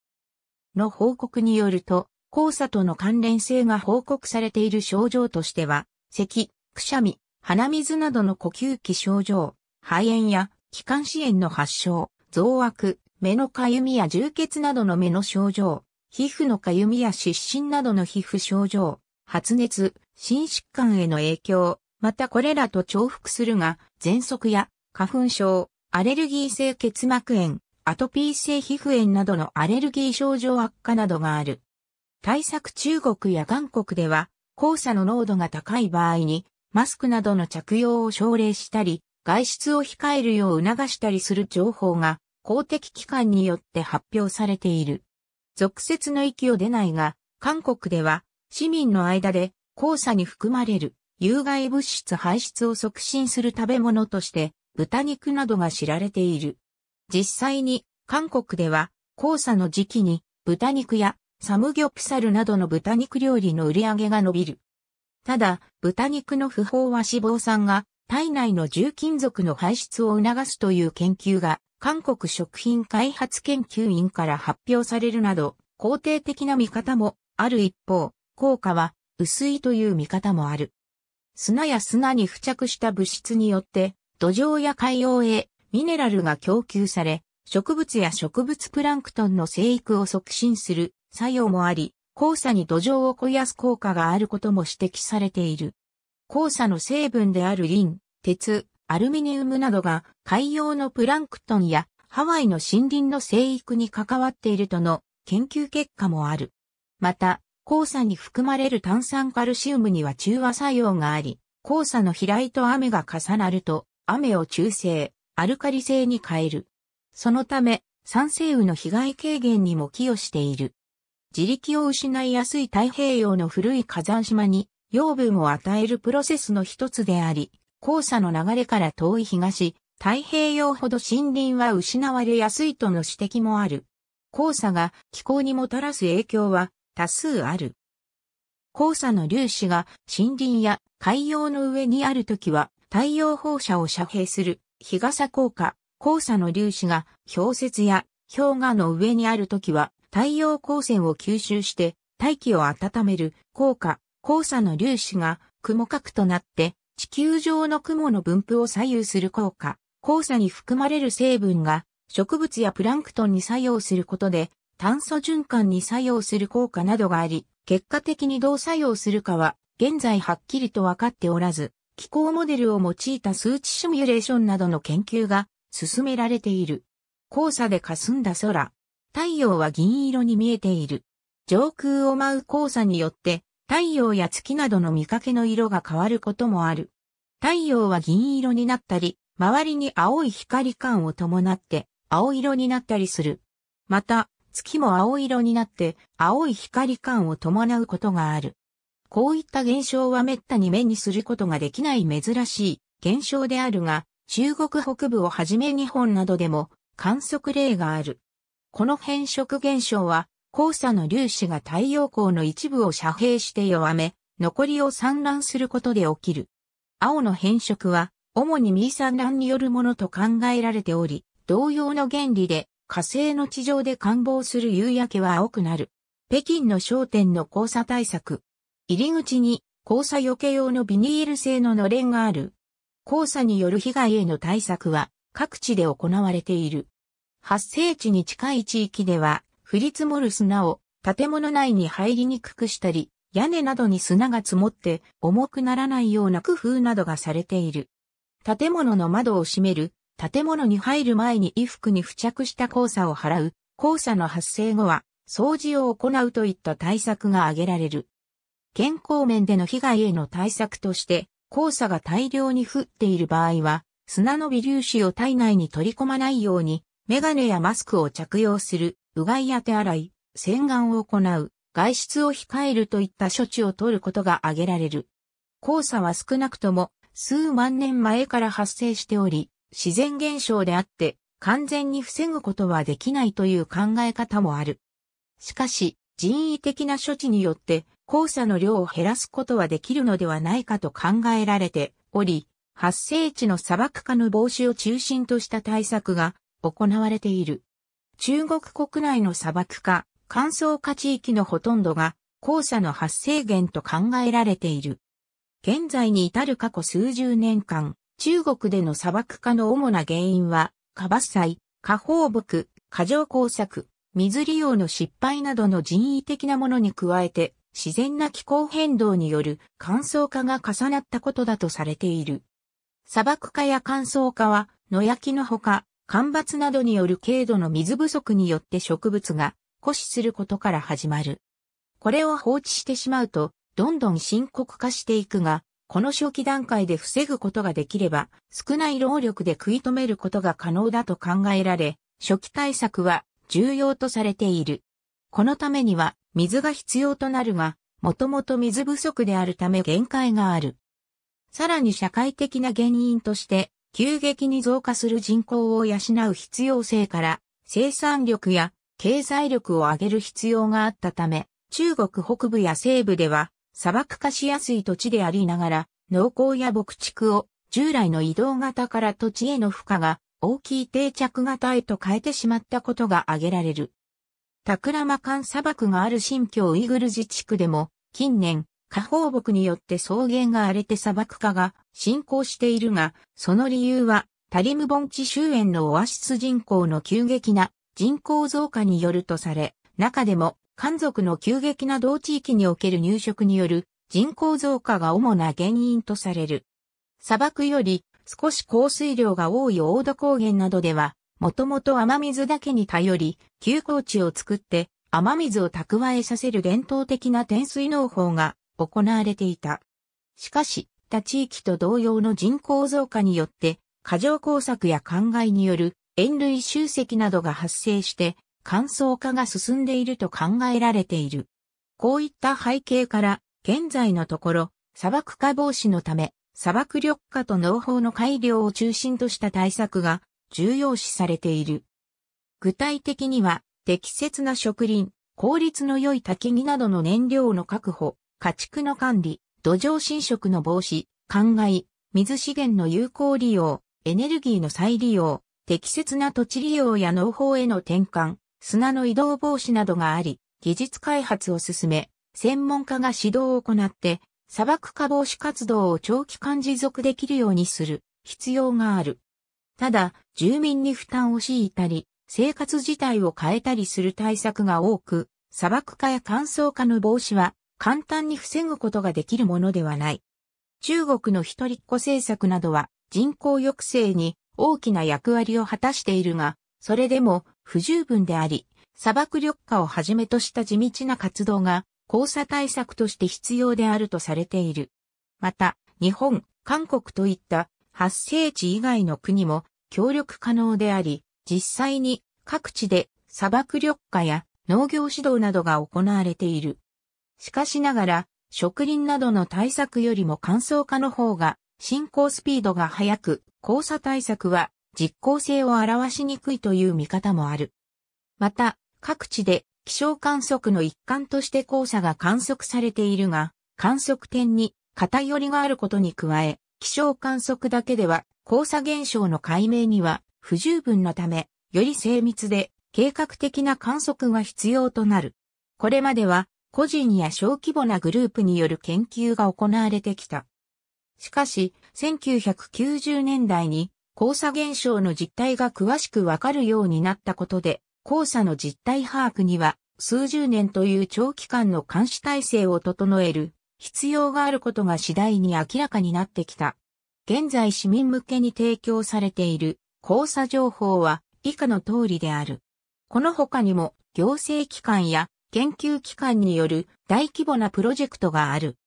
の報告によると、黄砂との関連性が報告されている症状としては、咳、くしゃみ、鼻水などの呼吸器症状、肺炎や気管支炎の発症、増悪、目のかゆみや充血などの目の症状、皮膚のかゆみや湿疹などの皮膚症状、発熱、心疾患への影響、またこれらと重複するが、喘息や花粉症、アレルギー性結膜炎、アトピー性皮膚炎などのアレルギー症状悪化などがある。対策中国や韓国では、黄砂の濃度が高い場合に、マスクなどの着用を奨励したり、外出を控えるよう促したりする情報が公的機関によって発表されている。俗説の域を出ないが、韓国では市民の間で黄砂に含まれる有害物質排出を促進する食べ物として豚肉などが知られている。実際に韓国では黄砂の時期に豚肉やサムギョプサルなどの豚肉料理の売り上げが伸びる。ただ、豚肉の不法は脂肪酸が体内の重金属の排出を促すという研究が韓国食品開発研究院から発表されるなど肯定的な見方もある一方、効果は薄いという見方もある。砂や砂に付着した物質によって土壌や海洋へミネラルが供給され、植物や植物プランクトンの生育を促進する作用もあり、黄砂に土壌を肥やす効果があることも指摘されている。黄砂の成分であるリン、鉄、アルミニウムなどが海洋のプランクトンやハワイの森林の生育に関わっているとの研究結果もある。また、黄砂に含まれる炭酸カルシウムには中和作用があり、黄砂の飛来と雨が重なると、雨を中性、アルカリ性に変える。そのため、酸性雨の被害軽減にも寄与している。自力を失いやすい太平洋の古い火山島に養分を与えるプロセスの一つであり、黄砂の流れから遠い東、太平洋ほど森林は失われやすいとの指摘もある。黄砂が気候にもたらす影響は多数ある。黄砂の粒子が森林や海洋の上にあるときは太陽放射を遮蔽する日傘効果。黄砂の粒子が氷雪や氷河の上にあるときは太陽光線を吸収して大気を温める効果。黄砂の粒子が雲核となって地球上の雲の分布を左右する効果。黄砂に含まれる成分が植物やプランクトンに作用することで炭素循環に作用する効果などがあり、結果的にどう作用するかは、現在はっきりとわかっておらず、気候モデルを用いた数値シミュレーションなどの研究が進められている。黄砂で霞んだ空。太陽は銀色に見えている。上空を舞う黄砂によって、太陽や月などの見かけの色が変わることもある。太陽は銀色になったり、周りに青い光感を伴って青色になったりする。また、月も青色になって青い光感を伴うことがある。こういった現象は滅多に目にすることができない珍しい現象であるが、中国北部をはじめ日本などでも観測例がある。この変色現象は、黄砂の粒子が太陽光の一部を遮蔽して弱め、残りを散乱することで起きる。青の変色は、主にミー散乱によるものと考えられており、同様の原理で火星の地上で観望する夕焼けは青くなる。北京の商店の交差対策。入り口に交差避け用のビニール製ののれんがある。交差による被害への対策は各地で行われている。発生地に近い地域では降り積もる砂を建物内に入りにくくしたり、屋根などに砂が積もって重くならないような工夫などがされている。建物の窓を閉める建物に入る前に衣服に付着した黄砂を払う、黄砂の発生後は、掃除を行うといった対策が挙げられる。健康面での被害への対策として、黄砂が大量に降っている場合は、砂の微粒子を体内に取り込まないように、メガネやマスクを着用する、うがいや手洗い、洗顔を行う、外出を控えるといった処置を取ることが挙げられる。黄砂は少なくとも数万年前から発生しており、自然現象であって、完全に防ぐことはできないという考え方もある。しかし、人為的な処置によって、黄砂の量を減らすことはできるのではないかと考えられており、発生地の砂漠化の防止を中心とした対策が行われている。中国国内の砂漠化、乾燥化地域のほとんどが黄砂の発生源と考えられている。現在に至る過去数十年間、中国での砂漠化の主な原因は、過伐採、過放牧、過剰工作、水利用の失敗などの人為的なものに加えて、自然な気候変動による乾燥化が重なったことだとされている。砂漠化や乾燥化は、野焼きのほか、干ばつなどによる軽度の水不足によって植物が枯死することから始まる。これを放置してしまうと、どんどん深刻化していくが、この初期段階で防ぐことができれば、少ない労力で食い止めることが可能だと考えられ、初期対策は重要とされている。このためには水が必要となるが、もともと水不足であるため限界がある。さらに社会的な原因として、急激に増加する人口を養う必要性から、生産力や経済力を上げる必要があったため、中国北部や西部では砂漠化しやすい土地でありながら、農耕や牧畜を従来の移動型から土地への負荷が大きい定着型へと変えてしまったことが挙げられる。タクラマカン砂漠がある新疆ウイグル自治区でも、近年、下放牧によって草原が荒れて砂漠化が進行しているが、その理由は、タリム盆地周辺のオアシス人口の急激な人口増加によるとされ、中でも漢族の急激な同地域における入植による人口増加が主な原因とされる。砂漠より少し降水量が多い大土高原などでは、もともと雨水だけに頼り、休耕地を作って雨水を蓄えさせる伝統的な天水農法が行われていた。しかし、他地域と同様の人口増加によって、過剰工作や灌漑による塩類集積などが発生して、乾燥化が進んでいると考えられている。こういった背景から、現在のところ、砂漠化防止のため、砂漠緑化と農法の改良を中心とした対策が重要視されている。具体的には、適切な植林、効率の良い焚き木などの燃料の確保、家畜の管理、土壌侵食の防止、灌漑、水資源の有効利用、エネルギーの再利用、適切な土地利用や農法への転換、砂の移動防止などがあり、技術開発を進め、専門家が指導を行って、砂漠化防止活動を長期間持続できるようにする必要がある。ただ、住民に負担を強いたり、生活自体を変えたりする対策が多く、砂漠化や乾燥化の防止は簡単に防ぐことができるものではない。中国の一人っ子政策などは人口抑制に大きな役割を果たしているが、それでも不十分であり、砂漠緑化をはじめとした地道な活動が交差対策として必要であるとされている。また、日本、韓国といった発生地以外の国も協力可能であり、実際に各地で砂漠緑化や農業指導などが行われている。しかしながら、植林などの対策よりも乾燥化の方が進行スピードが速く、交差対策は実効性を表しにくいという見方もある。また、各地で気象観測の一環として交差が観測されているが、観測点に偏りがあることに加え、気象観測だけでは交差現象の解明には不十分なため、より精密で計画的な観測が必要となる。これまでは個人や小規模なグループによる研究が行われてきた。しかし、1990年代に交差現象の実態が詳しくわかるようになったことで、交差の実態把握には数十年という長期間の監視体制を整える必要があることが次第に明らかになってきた。現在市民向けに提供されている交差情報は以下の通りである。この他にも行政機関や研究機関による大規模なプロジェクトがある。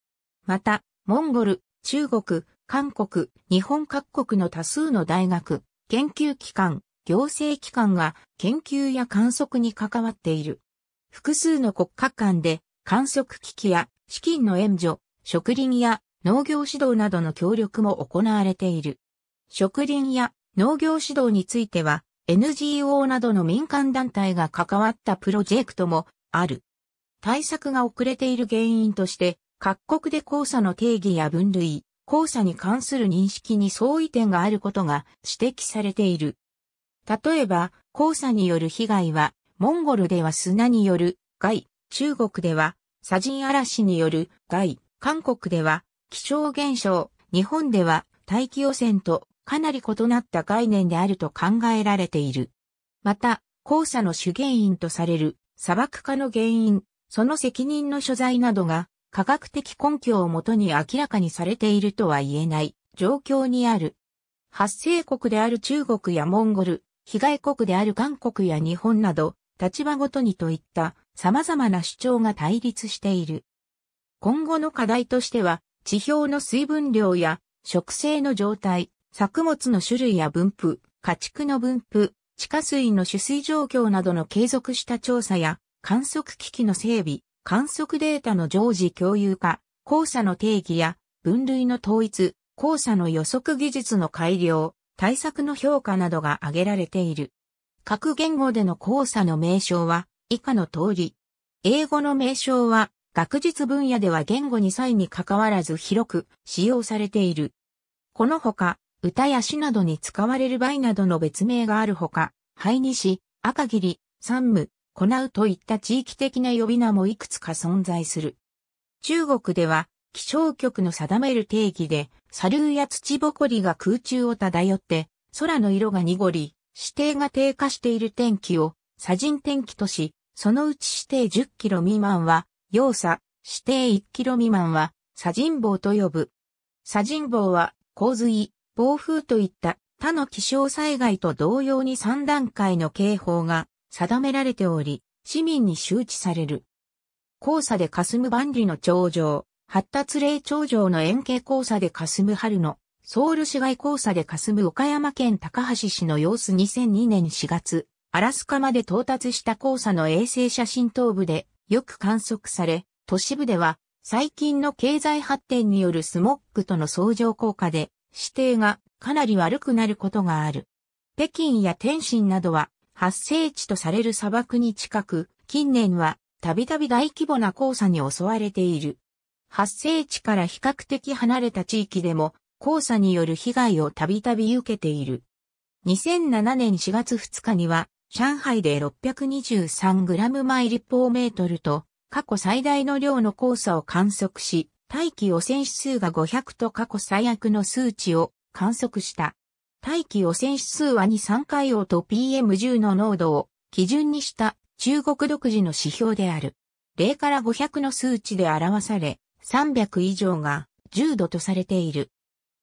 また、モンゴル、中国、韓国、日本各国の多数の大学、研究機関、行政機関が研究や観測に関わっている。複数の国家間で観測機器や資金の援助、植林や農業指導などの協力も行われている。植林や農業指導については NGO などの民間団体が関わったプロジェクトもある。対策が遅れている原因として各国で交差の定義や分類、黄砂に関する認識に相違点があることが指摘されている。例えば、黄砂による被害は、モンゴルでは砂による害、中国では砂塵嵐による害、韓国では気象現象、日本では大気汚染とかなり異なった概念であると考えられている。また、黄砂の主原因とされる砂漠化の原因、その責任の所在などが科学的根拠をもとに明らかにされているとは言えない状況にある。発生国である中国やモンゴル、被害国である韓国や日本など、立場ごとにといった様々な主張が対立している。今後の課題としては、地表の水分量や植生の状態、作物の種類や分布、家畜の分布、地下水の取水状況などの継続した調査や観測機器の整備、観測データの常時共有化、交差の定義や分類の統一、交差の予測技術の改良、対策の評価などが挙げられている。各言語での交差の名称は以下の通り。英語の名称は学術分野では言語に際に関わらず広く使用されている。このほか、歌や詩などに使われる場合などの別名があるほか、灰にし、赤霧、山務、コナウといった地域的な呼び名もいくつか存在する。中国では、気象局の定める定義で、砂流や土ぼこりが空中を漂って、空の色が濁り、指定が低下している天気を、砂人天気とし、そのうち指定10キロ未満は、要砂、指定1キロ未満は、砂人棒と呼ぶ。砂人棒は、洪水、暴風といった他の気象災害と同様に3段階の警報が定められており、市民に周知される。黄砂で霞む万里の頂上、発達霊頂上の円形黄砂で霞む春の、ソウル市街黄砂で霞む岡山県高橋市の様子2002年4月、アラスカまで到達した黄砂の衛星写真東部でよく観測され、都市部では最近の経済発展によるスモッグとの相乗効果で指定がかなり悪くなることがある。北京や天津などは発生地とされる砂漠に近く、近年はたびたび大規模な黄砂に襲われている。発生地から比較的離れた地域でも黄砂による被害をたびたび受けている。2007年4月2日には上海で 623g 毎立方メートルと過去最大の量の黄砂を観測し、大気汚染指数が500と過去最悪の数値を観測した。大気汚染指数は2、3海洋と PM10 の濃度を基準にした中国独自の指標である。0から500の数値で表され、300以上が10度とされている。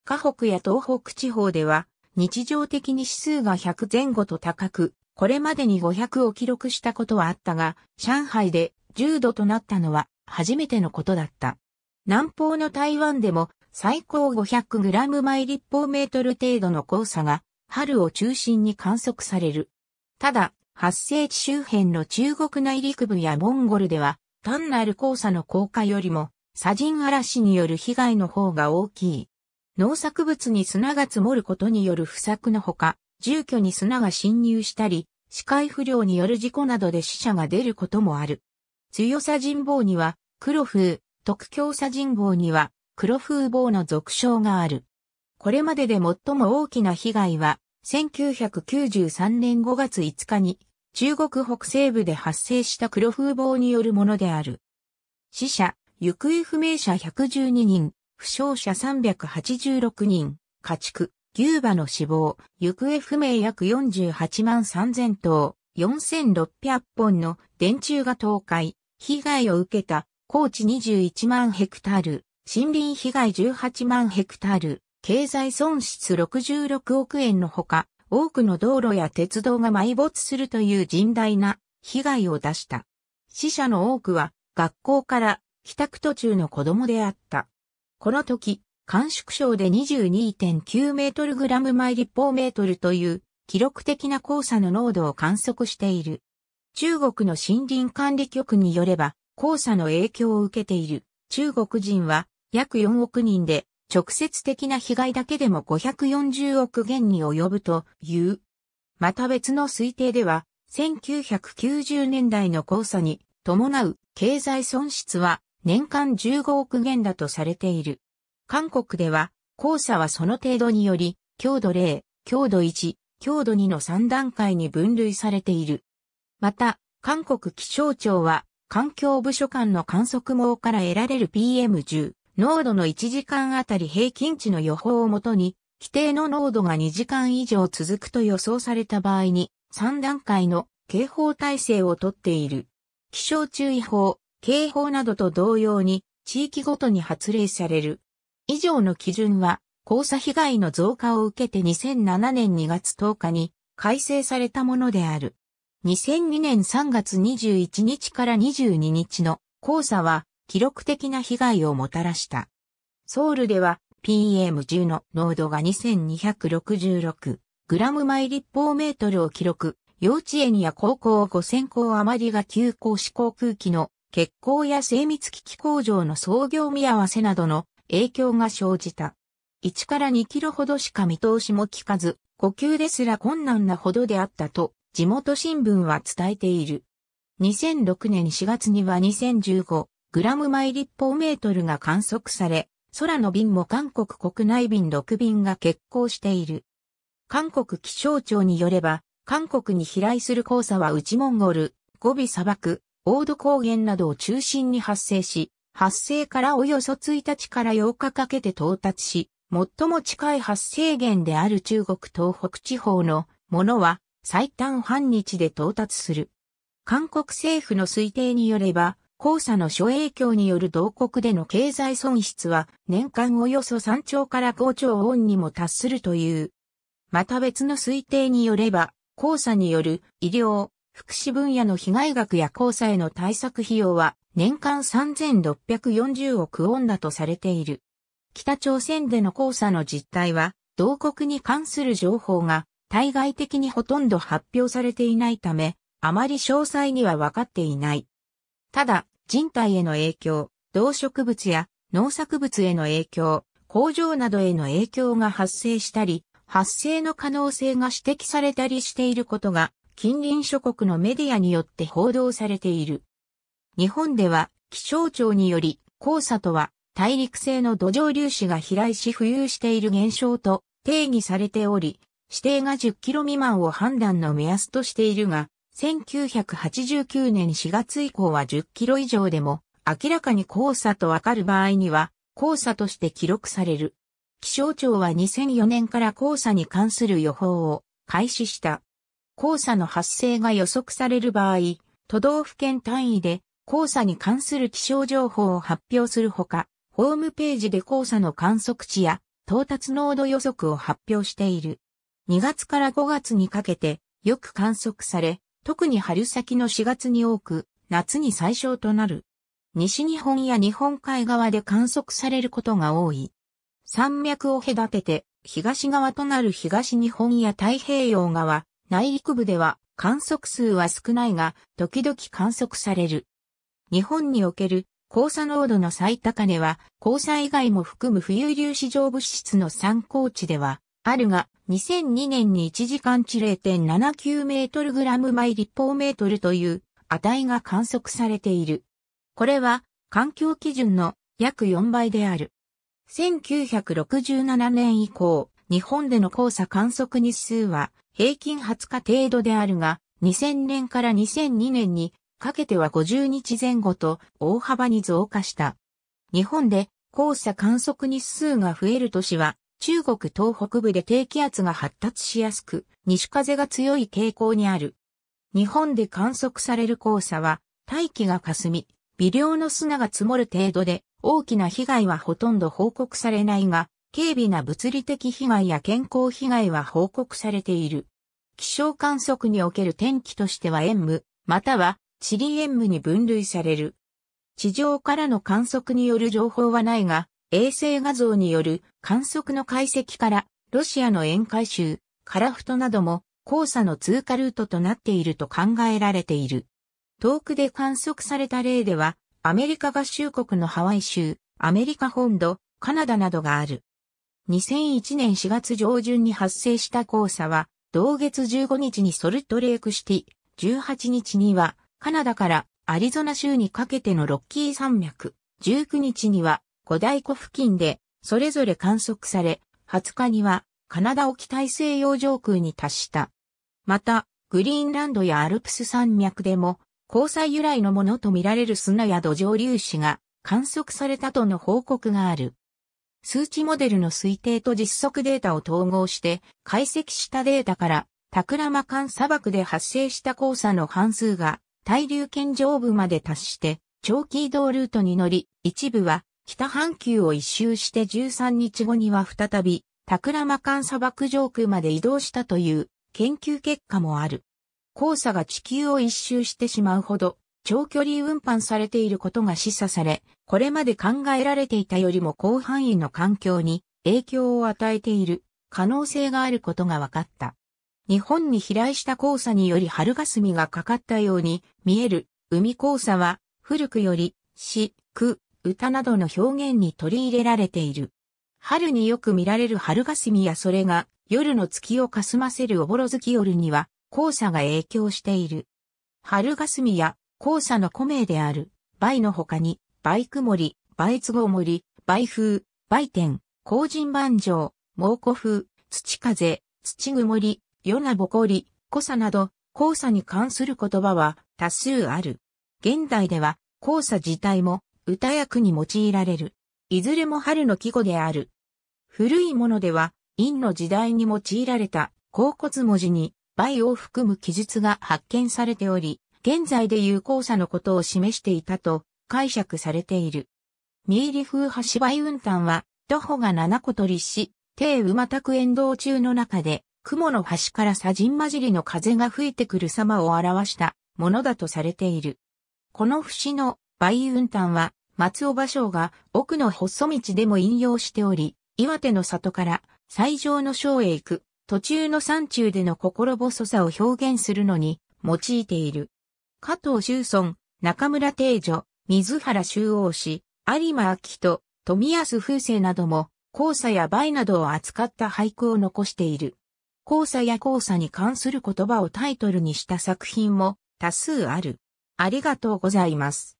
河北や東北地方では、日常的に指数が100前後と高く、これまでに500を記録したことはあったが、上海で10度となったのは初めてのことだった。南方の台湾でも最高 500g 毎立方メートル程度の黄砂が春を中心に観測される。ただ、発生地周辺の中国内陸部やモンゴルでは単なる黄砂の降下よりも砂塵嵐による被害の方が大きい。農作物に砂が積もることによる不作のほか、住居に砂が侵入したり、視界不良による事故などで死者が出ることもある。強さ人望には、黒風、特強さ人望には、黒風暴の俗称がある。これまでで最も大きな被害は、1993年5月5日に、中国北西部で発生した黒風暴によるものである。死者、行方不明者112人、負傷者386人、家畜、牛馬の死亡、行方不明約48万3000頭、4600本の電柱が倒壊、被害を受けた高知21万ヘクタール、森林被害18万ヘクタール、経済損失66億円のほか、多くの道路や鉄道が埋没するという甚大な被害を出した。死者の多くは学校から帰宅途中の子供であった。この時、甘粛省で22.9メートルグラム毎立方メートルという記録的な黄砂の濃度を観測している。中国の森林管理局によれば、黄砂の影響を受けている中国人は約4億人で、直接的な被害だけでも540億元に及ぶという。また別の推定では、1990年代の交差に伴う経済損失は年間15億元だとされている。韓国では、交差はその程度により、強度0、強度1、強度2の3段階に分類されている。また、韓国気象庁は、環境部署間の観測網から得られる PM10、濃度の1時間あたり平均値の予報をもとに、規定の濃度が2時間以上続くと予想された場合に、3段階の警報体制をとっている。気象注意報、警報などと同様に、地域ごとに発令される。以上の基準は、交差被害の増加を受けて2007年2月10日に改正されたものである。2002年3月21日から22日の交差は記録的な被害をもたらした。ソウルでは PM10 の濃度が2 2 6 6ム毎立方メートルを記録。幼稚園や高校5000校余りが休校試行空気の欠航や精密機器工場の操業見合わせなどの影響が生じた。1から2キロほどしか見通しも効かず、呼吸ですら困難なほどであったと、地元新聞は伝えている。2006年4月には2015グラム毎立方メートルが観測され、空の便も韓国国内便6便が欠航している。韓国気象庁によれば、韓国に飛来する黄砂は内モンゴル、ゴビ砂漠、オード高原などを中心に発生し、発生からおよそ1日から8日かけて到達し、最も近い発生源である中国東北地方のものは最短半日で到達する。韓国政府の推定によれば、黄砂の諸影響による同国での経済損失は年間およそ3兆から5兆ウォンにも達するという。また別の推定によれば、黄砂による医療、福祉分野の被害額や黄砂への対策費用は年間3640億ウォンだとされている。北朝鮮での黄砂の実態は、同国に関する情報が対外的にほとんど発表されていないため、あまり詳細には分かっていない。ただ、人体への影響、動植物や農作物への影響、工場などへの影響が発生したり、発生の可能性が指摘されたりしていることが、近隣諸国のメディアによって報道されている。日本では、気象庁により、黄砂とは、大陸性の土壌粒子が飛来し浮遊している現象と定義されており、指定が1 0キロ未満を判断の目安としているが、1989年4月以降は10キロ以上でも、明らかに黄砂とわかる場合には、黄砂として記録される。気象庁は2004年から黄砂に関する予報を開始した。黄砂の発生が予測される場合、都道府県単位で黄砂に関する気象情報を発表するほか、ホームページで黄砂の観測値や到達濃度予測を発表している。2月から5月にかけてよく観測され、特に春先の4月に多く、夏に最小となる。西日本や日本海側で観測されることが多い。山脈を隔てて、東側となる東日本や太平洋側、内陸部では観測数は少ないが、時々観測される。日本における黄砂濃度の最高値は、黄砂以外も含む浮遊粒子状物質の参考値では、あるが、2002年に1時間値0.79メートルグラム毎立方メートルという値が観測されている。これは環境基準の約4倍である。1967年以降、日本での黄砂観測日数は平均20日程度であるが、2000年から2002年にかけては50日前後と大幅に増加した。日本で黄砂観測日数が増える年は中国東北部で低気圧が発達しやすく、西風が強い傾向にある。日本で観測される黄砂は、大気が霞み、微量の砂が積もる程度で、大きな被害はほとんど報告されないが、軽微な物理的被害や健康被害は報告されている。気象観測における天気としては塩霧、または地理塩霧に分類される。地上からの観測による情報はないが、衛星画像による観測の解析から、ロシアの沿海州、カラフトなども、黄砂の通過ルートとなっていると考えられている。遠くで観測された例では、アメリカ合衆国のハワイ州、アメリカ本土、カナダなどがある。2001年4月上旬に発生した黄砂は、同月15日にソルトレークシティ、18日には、カナダからアリゾナ州にかけてのロッキー山脈、19日には五大湖付近で、それぞれ観測され、20日には、カナダ沖大西洋上空に達した。また、グリーンランドやアルプス山脈でも、交際由来のものとみられる砂や土壌粒子が観測されたとの報告がある。数値モデルの推定と実測データを統合して解析したデータから、タクラマカン砂漠で発生した黄砂の半数が対流圏上部まで達して長期移動ルートに乗り、一部は北半球を一周して13日後には再び、タクラマカン砂漠上空まで移動したという研究結果もある。黄砂が地球を一周してしまうほど長距離運搬されていることが示唆され、これまで考えられていたよりも広範囲の環境に影響を与えている可能性があることが分かった。日本に飛来した黄砂により春霞がかかったように見える海黄砂は古くより、四、九、歌などの表現に取り入れられている。春によく見られる春霞やそれが夜の月をかすませるおぼろ月夜には黄砂が影響している。春霞や黄砂の古名である、梅の他に、梅曇り、梅都合森、梅風、梅天、高人万丈、猛古風、土風、土曇り、夜なぼこり、濃さなど、黄砂に関する言葉は多数ある。現代では、黄砂自体も歌役に用いられる。いずれも春の季語である。古いものでは、陰の時代に用いられた、甲骨文字に、梅を含む記述が発見されており、現在で有効差のことを示していたと解釈されている。三入風橋梅雲丹は、徒歩が七個取りし、低馬卓沿道中の中で、雲の端から砂塵混じりの風が吹いてくる様を表したものだとされている。この節の梅タンは、松尾芭蕉が奥の細道でも引用しており、岩手の里から最上の章へ行く、途中の山中での心細さを表現するのに用いている。加藤周村、中村定女、水原周王氏、有馬明人、富安風生なども、交差や梅などを扱った俳句を残している。交差や交差に関する言葉をタイトルにした作品も多数ある。ありがとうございます。